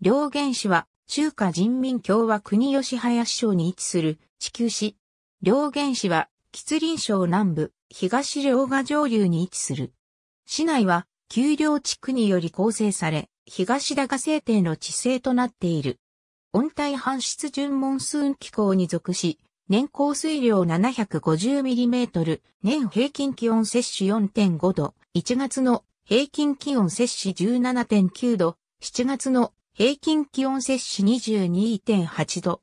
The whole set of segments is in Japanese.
両原市は、中華人民共和国吉林省に位置する地球市。両原市は、吉林省南部、東両河上流に位置する。市内は、丘陵地区により構成され、東高制定の地勢となっている。温帯半湿準モンスーン気候に属し、年降水量 750mm、年平均気温摂取4.5度、1月の平均気温摂取17.9度、7月の平均気温摂氏22.8度。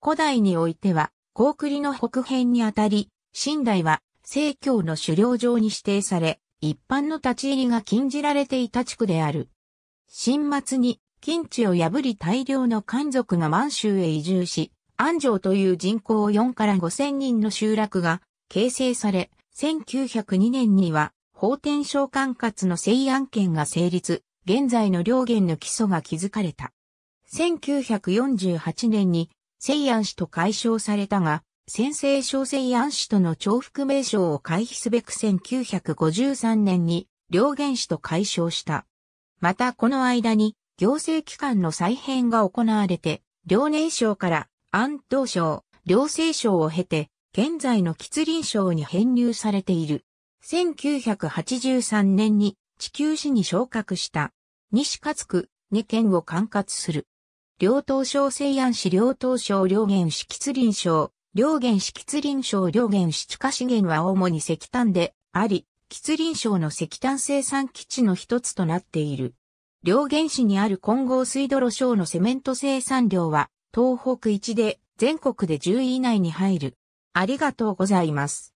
古代においては、高栗の北辺にあたり、新代は、正教の狩猟場に指定され、一般の立ち入りが禁じられていた地区である。新末に、近地を破り大量の漢族が満州へ移住し、安城という人口4から5千人の集落が形成され、1902年には、法天省管轄の西安県が成立、現在の両元の基礎が築かれた。1948年に西安市と解消されたが、先制小西安市との重複名称を回避すべく1953年に両元市と解消した。またこの間に行政機関の再編が行われて、両年省から安東省、両政省を経て、現在の吉林省に編入されている。1983年に地球史に昇格した。西勝区、二県を管轄する。両東省西安市両東省両元市吉林省、両元市吉林省両元市地下資源は主に石炭であり、吉林省の石炭生産基地の一つとなっている。両元市にある混合水泥省のセメント生産量は東北一で全国で10位以内に入る。ありがとうございます。